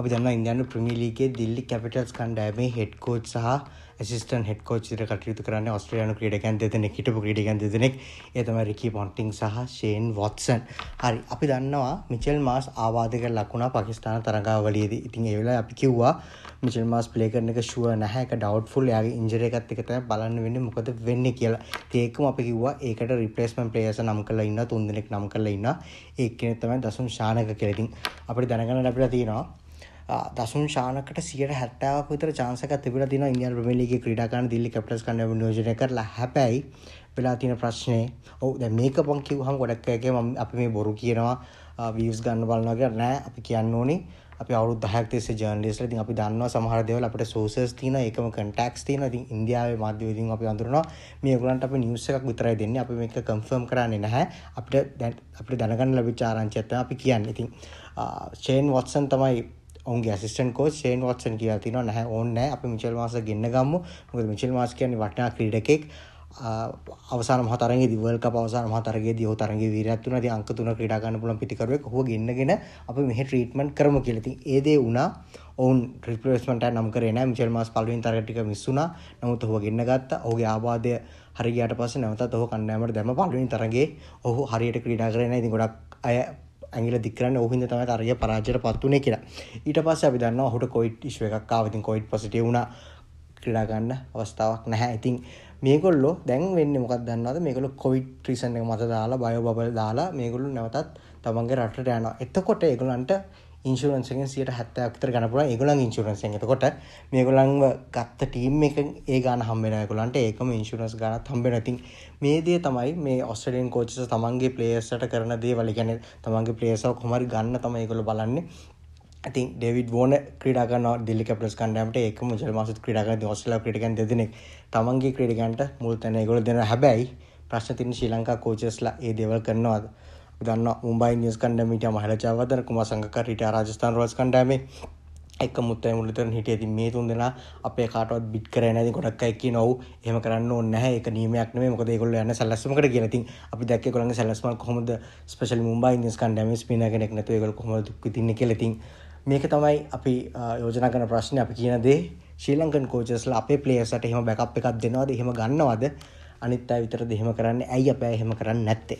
අපි දන්න ඉන්දයන්න ප්‍රමිලිගේ දිල්ලි කැපිටල්ස් කණ්ඩෑමේ හෙඩ්කෝච් සහ ඇසිස්ටන් හෙඩ්කෝච් සිර කටයුතු කරන්න ඔස්ට්‍රේයනු ක්‍රඩකන් දෙනෙක් හිටපු ක්‍රඩිකන් දෙනෙක් ඒතම රිකි පොන්ටිං සහ ෂේන් වොත්සන් හරි අපි දන්නවා මිචල් මාස් ආවාදක ලක්ුණා පකිස්ාන තරගාවලියද ඉතින් ඒවෙලා අපි කිව්වා මිචල් මාස් පලේකරන එක ශුව නැහැක ඩවට්ෆුල් යාගේ ඉංජරයකත් එකතයි බලන්න වෙන්න මොකද වෙන්න කියලා ඒකම අපි කිව්වා ඒකට රිපලේස්මන් පලේස නම් කලා ඉන්න තුන්දෙනෙක් නම් කරලා ඉන්න ඒකෙන තමයි දසුන් ශානක කෙලෙතින් අපිට දැනගන්න ලැබිලා තියෙනවා දසුන් ශානකට සියට හැත්තාවක් විතර චාන්සක තිබිල තින ඉන්දියන් ප්‍රමිලිගේ ක්‍රඩාකාන දිල්ලි කැප්ටස් කන්න නියෝජනය කරලා හැබැයි වෙලා තියෙන ප්‍රශ්නය ඔවු දැ මේක පං කිව්හම් ගොඩක්කගේ ම අපි මේ බොරු කියනවා වීස් ගන්න බලනගර නෑ අපි කියන්න ඕනේ අපි අවුරුදු 10ක් තිස්සේ ජර්නලිස්ට්ලා ඉතින් අපි දන්නවා සමහර දේවල් අපිට සෝසස් තියෙන එකම කන්ටැක්ට්ස් තියෙන ඉතින් ඉන්දියාවේ මාධ්‍ය වලින් අපි අඳුරනවා මේ ඒගොල්ලන්ට අපි නිවුස් එකක් විතරයි දෙන්නේ අපි මේක කන්ෆර්ම් කරන්නේ නැහැ අපිට දැන් අපිට දැනගන්න ලැබිච්ච ආරංචියක් තමයි අපි කියන්නේ ඉතින් ෂේන් වොට්සන් තමයි ඔවුන්ගේ ඇසිස්ටන්ට් කෝච් ෂේන් වොට්සන් කියලා තිනවා නැහැ ඕනේ නැහැ අපි මිචෙල් මාස් ගෙන්න ගමු මොකද මිචෙල් මාස් කියන්නේ වටිනා ක්‍රීඩකෙක් අවසාන මහ තරගයේදී World Cup අවසාන මහ තරගයේදී ඔහු තරගයේ වීරයෙක් වුණා. ඉතින් අංක 3 ක්‍රීඩා ගන්න පුළුවන් පිටිකරුවෙක් ඔහුව ගෙන්නගෙන අපි මෙහි ට්‍රීට්මන්ට් කරමු කියලා. ඉතින් ඒ දේ වුණා. ඔවුන් රිප්ලේස්මන්ට් එක නම් කරේ නැහැ. මිචෙල් මාස් පළවෙනි තරග ටික මිස් වුණා. නමුත් ඔහුව ගෙන්න ගත්තා. ඔහුගේ ආබාධය හරි ගියාට පස්සේ නැවතත් ඔහු කණ්ඩායමට දැම්ම පළවෙනි තරගයේ ඔහු හරියට ක්‍රීඩා කරේ නැහැ. ඉතින් ගොඩක් අය ඇගිල දිකරන්න ඔහින්ද තමයි තරග පරාජයට පත්වනේ කියලා ඊට පස්ස අපි දන්න ඔහුට කොයිට් ඉශ්ව එකක් ආවතින් කොයිට් පසිටි වුණ ක්‍රඩාගන්න අවස්ථාවක් නැහැ ඉතින් මේකොල්ලො දැන් වෙන්න මොකක් දන්නවද මේකොල කොයිට් ට්‍රීසන් එක මත දාලා බයෝ බල දාලා මේගොලු නැවතත් තමන්ගේ රටට යනවා එතකොට ඒගොලන්ට ඉන්ශරන්සෙන් සියට හැත්තක්තර ගන පුල ගුලන් ඉන්ශරන්සෙන් එතකොට මේ ගොලන්ව ගත්ත ටීම් එක ඒ ගාන හම්බෙනයකුලන්ට ඒකම ඉන්ශරන්ස් ගන හම්බෙන ඉතින් මේ දේ තමයි මේ ඔස්ටඩියන් කෝචස තමන්ගේ පලේසට කරන දේ වලිගැන තමන්ගේ පලේසව කොමරි ගන්න තමයි ඒකොළ බලන්නේ ඉතින් ඩෙවිඩ් ෝන ක්‍රඩාගන ඩිලි පලස් කන්ඩමට ඒක මුදල් මසුත් ක්‍රඩාග ඔස්සල ක්‍රටිකන් දෙදනෙ තමන්ගේ ක්‍රඩිකන්ට මුල්තැන ගොල දෙන හැබැයි ප්‍රශ්නතින් ශ්‍රී ලංකා කෝචස්ලා ඒ දෙවල් කරනවාද දන්න මුම්බයි නිියස් කණ්ඩමිට මහලචාවදන කුම සංකරට රජස්ථාන් රෝස් කණ්ඩාමේ එක මුත්තයි මුලතර හිටිය ඇති මේ තුන් දෙෙන අපේ කාටවත් බිට් කර නැති ගොඩක් එක්ක නොව එහම කරන්න නැහැ එක නීමයක් නේ මොකද ගොල්ල යන්න සැලස්මකට කියනති අපි දැක්ක කොළන් සැලස්ම කොමද ස්පේෂල් මුම්බයි නිස් කණ්ඩම පිනගෙනෙක් නැතු ගොල් කොම දුක් තින්න කෙලෙතින් මේක තමයි අපි යෝජනා කන ප්‍රශ්න අපි කියන දේ ශීලංකන් කෝචස්ල අපේ පලේසට හෙම බැකප් එකක් දෙනවාද හෙම ගන්නවාද අනිත් අයි විතර දෙහෙම කරන්න ඇයි අප හෙම කරන්න නැත්තේ